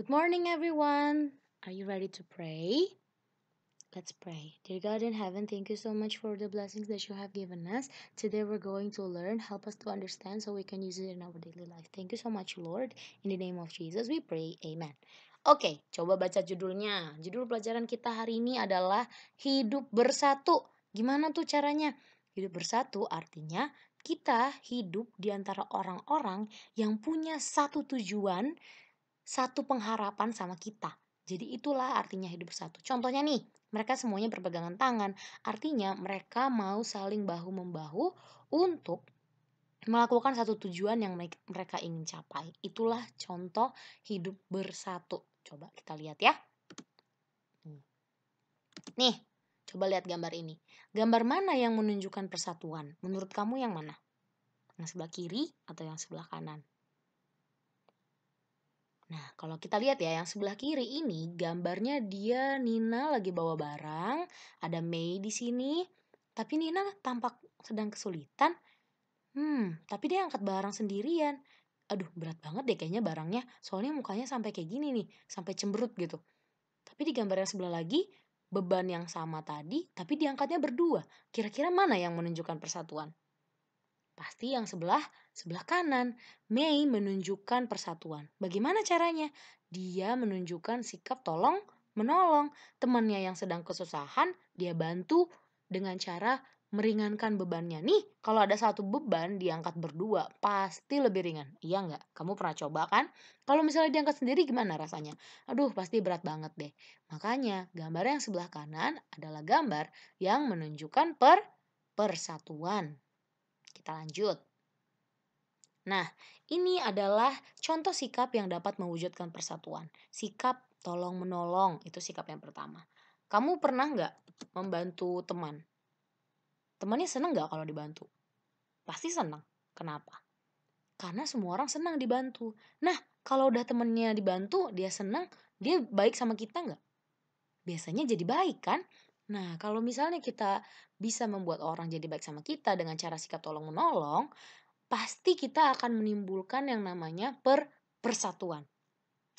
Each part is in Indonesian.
Good morning, everyone. Are you ready to pray? Let's pray. Dear God in heaven, thank you so much for the blessings that you have given us. Today we're going to learn. Help us to understand so we can use it in our daily life. Thank you so much, Lord. In the name of Jesus, we pray. Amen. Oke, okay, coba baca judulnya. Judul pelajaran kita hari ini adalah Hidup Bersatu. Gimana tuh caranya? Hidup bersatu artinya kita hidup di antara orang-orang yang punya satu tujuan, satu pengharapan sama kita. Jadi itulah artinya hidup satu. Contohnya nih, mereka semuanya berpegangan tangan. Artinya mereka mau saling bahu-membahu untuk melakukan satu tujuan yang mereka ingin capai. Itulah contoh hidup bersatu. Coba kita lihat ya. Hmm. Nih, coba lihat gambar ini. Gambar mana yang menunjukkan persatuan? Menurut kamu yang mana? Yang sebelah kiri atau yang sebelah kanan? Nah, kalau kita lihat ya, yang sebelah kiri ini gambarnya dia Nina lagi bawa barang, ada Mei di sini, tapi Nina tampak sedang kesulitan. Hmm, tapi dia angkat barang sendirian. Aduh, berat banget deh kayaknya barangnya, soalnya mukanya sampai kayak gini nih, sampai cemberut gitu. Tapi di gambar yang sebelah lagi, beban yang sama tadi, tapi diangkatnya berdua. Kira-kira mana yang menunjukkan persatuan? Pasti yang sebelah, sebelah kanan. Mei menunjukkan persatuan. Bagaimana caranya? Dia menunjukkan sikap tolong menolong temannya yang sedang kesusahan, dia bantu dengan cara meringankan bebannya. Nih, kalau ada satu beban diangkat berdua, pasti lebih ringan. Iya nggak? Kamu pernah coba kan? Kalau misalnya diangkat sendiri gimana rasanya? Aduh, pasti berat banget deh. Makanya, gambar yang sebelah kanan adalah gambar yang menunjukkan per persatuan. Kita lanjut. Nah, ini adalah contoh sikap yang dapat mewujudkan persatuan. Sikap tolong menolong itu sikap yang pertama. Kamu pernah nggak membantu teman? Temannya seneng nggak kalau dibantu? Pasti seneng. Kenapa? Karena semua orang senang dibantu. Nah, kalau udah temannya dibantu, dia senang, dia baik sama kita nggak? Biasanya jadi baik kan? Nah, kalau misalnya kita bisa membuat orang jadi baik sama kita dengan cara sikap tolong-menolong, pasti kita akan menimbulkan yang namanya per persatuan.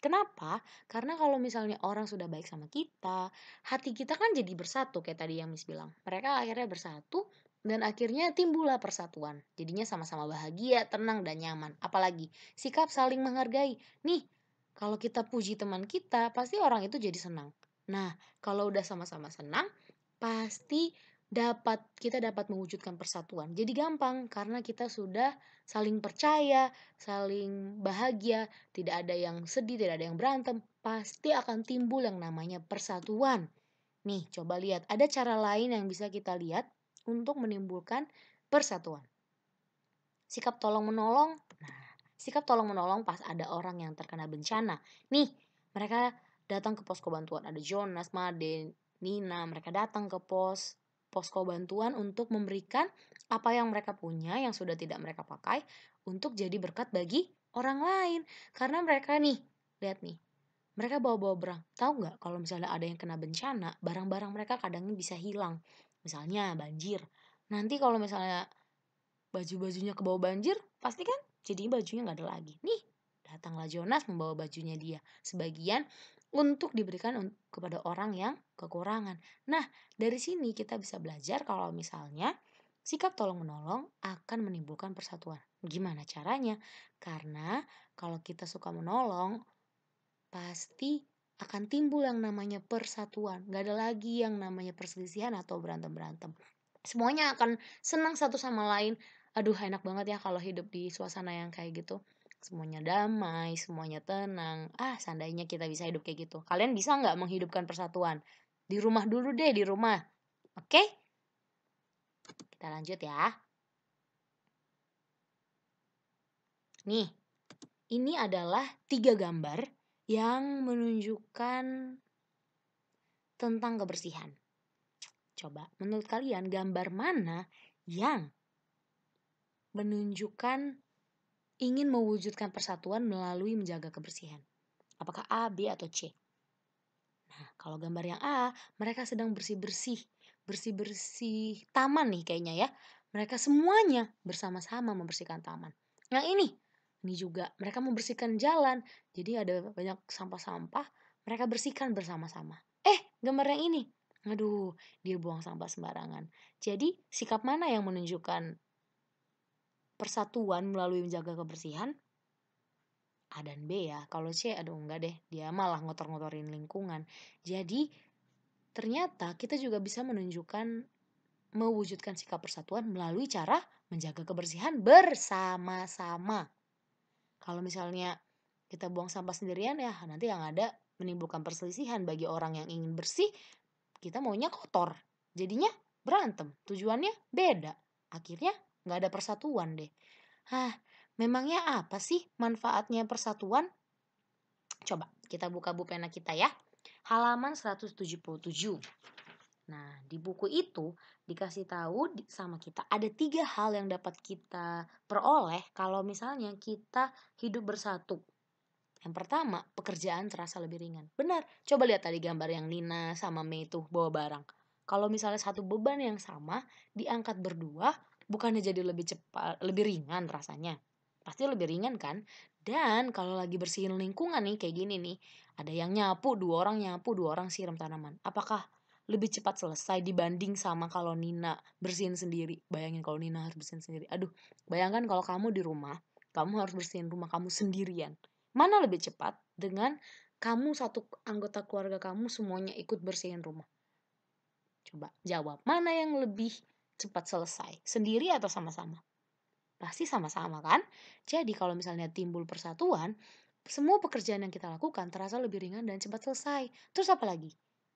Kenapa? Karena kalau misalnya orang sudah baik sama kita, hati kita kan jadi bersatu kayak tadi yang Miss bilang. Mereka akhirnya bersatu dan akhirnya timbullah persatuan. Jadinya sama-sama bahagia, tenang dan nyaman. Apalagi sikap saling menghargai. Nih, kalau kita puji teman kita, pasti orang itu jadi senang. Nah, kalau udah sama-sama senang, pasti dapat kita dapat mewujudkan persatuan. Jadi gampang karena kita sudah saling percaya, saling bahagia, tidak ada yang sedih, tidak ada yang berantem, pasti akan timbul yang namanya persatuan. Nih, coba lihat, ada cara lain yang bisa kita lihat untuk menimbulkan persatuan. Sikap tolong-menolong. Nah, sikap tolong-menolong pas ada orang yang terkena bencana. Nih, mereka datang ke posko bantuan ada Jonas, Made, Nina mereka datang ke pos posko bantuan untuk memberikan apa yang mereka punya yang sudah tidak mereka pakai untuk jadi berkat bagi orang lain karena mereka nih lihat nih mereka bawa-bawa barang tahu nggak kalau misalnya ada yang kena bencana barang-barang mereka kadang bisa hilang misalnya banjir nanti kalau misalnya baju-bajunya ke bawah banjir pasti kan jadi bajunya nggak ada lagi nih datanglah Jonas membawa bajunya dia sebagian untuk diberikan kepada orang yang kekurangan. Nah, dari sini kita bisa belajar kalau misalnya sikap tolong-menolong akan menimbulkan persatuan. Gimana caranya? Karena kalau kita suka menolong, pasti akan timbul yang namanya persatuan. Gak ada lagi yang namanya perselisihan atau berantem-berantem. Semuanya akan senang satu sama lain. Aduh, enak banget ya kalau hidup di suasana yang kayak gitu semuanya damai, semuanya tenang. Ah, seandainya kita bisa hidup kayak gitu. Kalian bisa nggak menghidupkan persatuan? Di rumah dulu deh, di rumah. Oke? Okay? Kita lanjut ya. Nih, ini adalah tiga gambar yang menunjukkan tentang kebersihan. Coba, menurut kalian gambar mana yang menunjukkan ingin mewujudkan persatuan melalui menjaga kebersihan. Apakah A, B, atau C? Nah, kalau gambar yang A, mereka sedang bersih-bersih. Bersih-bersih taman nih kayaknya ya. Mereka semuanya bersama-sama membersihkan taman. Yang nah, ini, ini juga mereka membersihkan jalan. Jadi ada banyak sampah-sampah, mereka bersihkan bersama-sama. Eh, gambar yang ini. Aduh, dia buang sampah sembarangan. Jadi, sikap mana yang menunjukkan persatuan melalui menjaga kebersihan? A dan B ya. Kalau C aduh enggak deh, dia malah ngotor-ngotorin lingkungan. Jadi ternyata kita juga bisa menunjukkan mewujudkan sikap persatuan melalui cara menjaga kebersihan bersama-sama. Kalau misalnya kita buang sampah sendirian ya nanti yang ada menimbulkan perselisihan bagi orang yang ingin bersih, kita maunya kotor. Jadinya berantem, tujuannya beda. Akhirnya nggak ada persatuan deh. Hah, memangnya apa sih manfaatnya persatuan? Coba kita buka pena kita ya. Halaman 177. Nah, di buku itu dikasih tahu sama kita ada tiga hal yang dapat kita peroleh kalau misalnya kita hidup bersatu. Yang pertama, pekerjaan terasa lebih ringan. Benar, coba lihat tadi gambar yang Nina sama Mei itu bawa barang. Kalau misalnya satu beban yang sama diangkat berdua, bukannya jadi lebih cepat lebih ringan rasanya pasti lebih ringan kan dan kalau lagi bersihin lingkungan nih kayak gini nih ada yang nyapu dua orang nyapu dua orang siram tanaman apakah lebih cepat selesai dibanding sama kalau Nina bersihin sendiri. Bayangin kalau Nina harus bersihin sendiri. Aduh, bayangkan kalau kamu di rumah, kamu harus bersihin rumah kamu sendirian. Mana lebih cepat dengan kamu satu anggota keluarga kamu semuanya ikut bersihin rumah? Coba jawab, mana yang lebih cepat selesai. Sendiri atau sama-sama? Pasti sama-sama kan? Jadi kalau misalnya timbul persatuan, semua pekerjaan yang kita lakukan terasa lebih ringan dan cepat selesai. Terus apa lagi?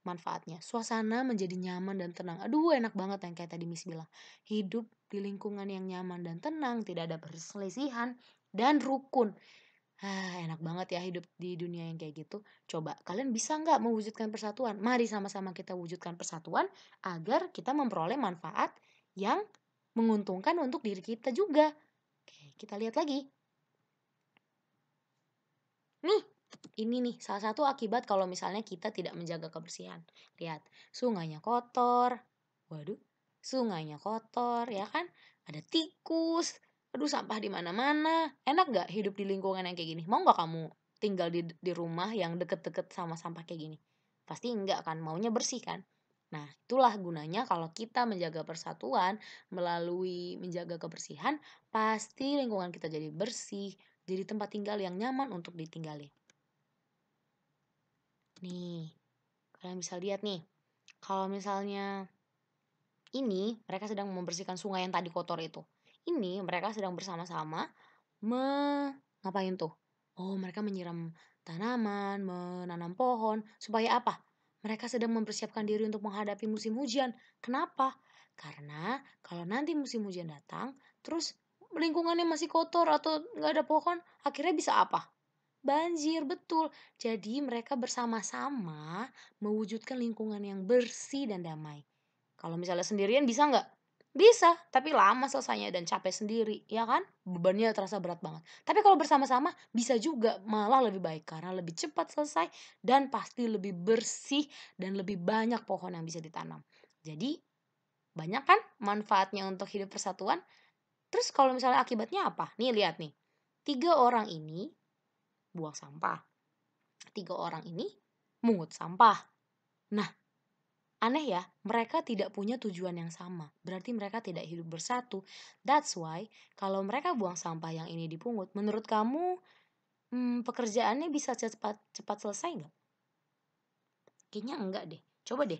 manfaatnya. Suasana menjadi nyaman dan tenang. Aduh, enak banget yang kayak tadi Miss bilang. Hidup di lingkungan yang nyaman dan tenang, tidak ada perselisihan, dan rukun. Ah, enak banget ya hidup di dunia yang kayak gitu. Coba, kalian bisa nggak mewujudkan persatuan? Mari sama-sama kita wujudkan persatuan agar kita memperoleh manfaat yang menguntungkan untuk diri kita juga. Oke, kita lihat lagi. Nih, ini nih salah satu akibat kalau misalnya kita tidak menjaga kebersihan. Lihat, sungainya kotor. Waduh, sungainya kotor ya kan? Ada tikus. Aduh, sampah di mana-mana. Enak gak hidup di lingkungan yang kayak gini? Mau gak kamu tinggal di, di rumah yang deket-deket sama sampah kayak gini? Pasti enggak kan, maunya bersih kan? Nah, itulah gunanya kalau kita menjaga persatuan melalui menjaga kebersihan, pasti lingkungan kita jadi bersih, jadi tempat tinggal yang nyaman untuk ditinggali. Nih, kalian bisa lihat nih, kalau misalnya ini mereka sedang membersihkan sungai yang tadi kotor itu. Ini mereka sedang bersama-sama me ngapain tuh? Oh, mereka menyiram tanaman, menanam pohon supaya apa? Mereka sedang mempersiapkan diri untuk menghadapi musim hujan. Kenapa? Karena kalau nanti musim hujan datang, terus lingkungannya masih kotor atau nggak ada pohon, akhirnya bisa apa? Banjir, betul. Jadi mereka bersama-sama mewujudkan lingkungan yang bersih dan damai. Kalau misalnya sendirian bisa nggak? Bisa, tapi lama selesainya dan capek sendiri, ya kan? Bebannya terasa berat banget. Tapi kalau bersama-sama bisa juga malah lebih baik karena lebih cepat selesai dan pasti lebih bersih dan lebih banyak pohon yang bisa ditanam. Jadi banyak kan manfaatnya untuk hidup persatuan? Terus kalau misalnya akibatnya apa? Nih lihat nih. Tiga orang ini buang sampah. Tiga orang ini mungut sampah. Nah, Aneh ya, mereka tidak punya tujuan yang sama. Berarti mereka tidak hidup bersatu. That's why kalau mereka buang sampah yang ini dipungut, menurut kamu hmm, pekerjaannya bisa cepat cepat selesai nggak? Kayaknya enggak deh. Coba deh.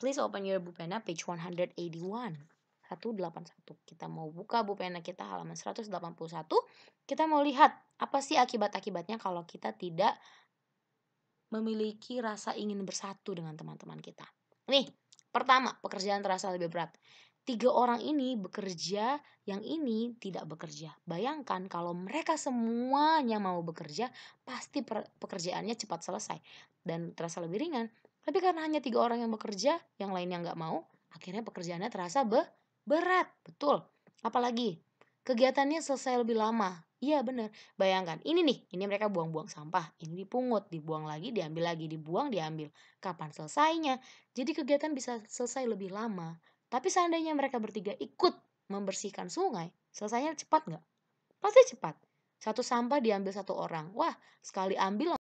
Please open your bupena page 181. 181. Kita mau buka bupena kita halaman 181. Kita mau lihat apa sih akibat-akibatnya kalau kita tidak memiliki rasa ingin bersatu dengan teman-teman kita. Nih, pertama, pekerjaan terasa lebih berat. Tiga orang ini bekerja, yang ini tidak bekerja. Bayangkan kalau mereka semuanya mau bekerja, pasti pekerjaannya cepat selesai dan terasa lebih ringan. Tapi karena hanya tiga orang yang bekerja, yang lainnya nggak mau, akhirnya pekerjaannya terasa be berat. Betul. Apalagi, kegiatannya selesai lebih lama Iya bener, bayangkan ini nih, ini mereka buang-buang sampah, ini dipungut, dibuang lagi, diambil lagi, dibuang, diambil. Kapan selesainya? Jadi kegiatan bisa selesai lebih lama. Tapi seandainya mereka bertiga ikut membersihkan sungai, selesainya cepat nggak? Pasti cepat. Satu sampah diambil satu orang. Wah, sekali ambil